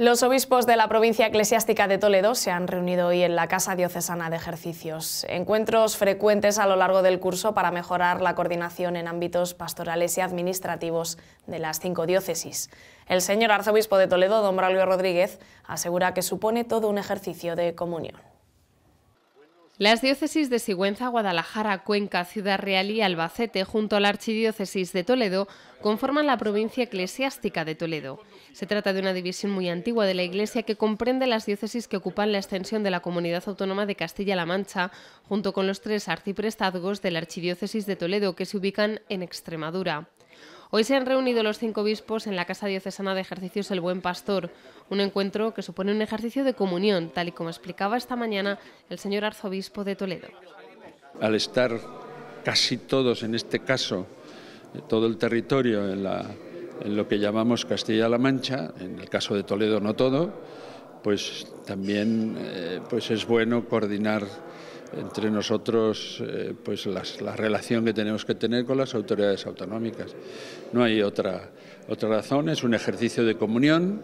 Los obispos de la provincia eclesiástica de Toledo se han reunido hoy en la Casa Diocesana de Ejercicios. Encuentros frecuentes a lo largo del curso para mejorar la coordinación en ámbitos pastorales y administrativos de las cinco diócesis. El señor arzobispo de Toledo, don Braulio Rodríguez, asegura que supone todo un ejercicio de comunión. Las diócesis de Sigüenza, Guadalajara, Cuenca, Ciudad Real y Albacete, junto a la Archidiócesis de Toledo, conforman la provincia eclesiástica de Toledo. Se trata de una división muy antigua de la Iglesia que comprende las diócesis que ocupan la extensión de la comunidad autónoma de Castilla-La Mancha, junto con los tres arciprestazgos de la Archidiócesis de Toledo que se ubican en Extremadura. Hoy se han reunido los cinco obispos en la Casa Diocesana de Ejercicios El Buen Pastor, un encuentro que supone un ejercicio de comunión, tal y como explicaba esta mañana el señor arzobispo de Toledo. Al estar casi todos, en este caso, todo el territorio en, la, en lo que llamamos Castilla-La Mancha, en el caso de Toledo no todo, pues también eh, pues es bueno coordinar entre nosotros eh, pues la relación que tenemos que tener con las autoridades autonómicas. No hay otra, otra razón, es un ejercicio de comunión.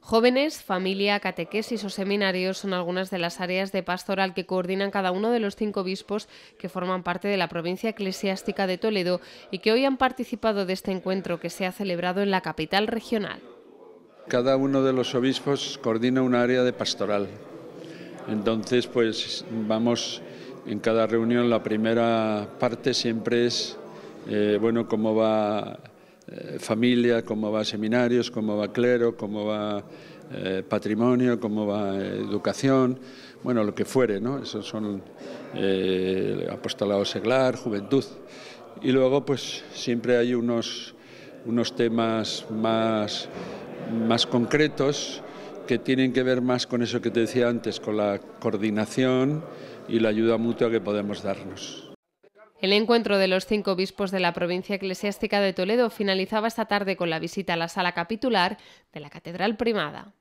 Jóvenes, familia, catequesis o seminarios son algunas de las áreas de pastoral que coordinan cada uno de los cinco obispos que forman parte de la provincia eclesiástica de Toledo y que hoy han participado de este encuentro que se ha celebrado en la capital regional cada uno de los obispos coordina un área de pastoral. Entonces, pues vamos en cada reunión, la primera parte siempre es, eh, bueno, cómo va eh, familia, cómo va seminarios, cómo va clero, cómo va eh, patrimonio, cómo va educación, bueno, lo que fuere, ¿no? Esos son apostolado seglar, juventud. Y luego, pues siempre hay unos, unos temas más más concretos que tienen que ver más con eso que te decía antes, con la coordinación y la ayuda mutua que podemos darnos. El encuentro de los cinco obispos de la provincia eclesiástica de Toledo finalizaba esta tarde con la visita a la sala capitular de la Catedral Primada.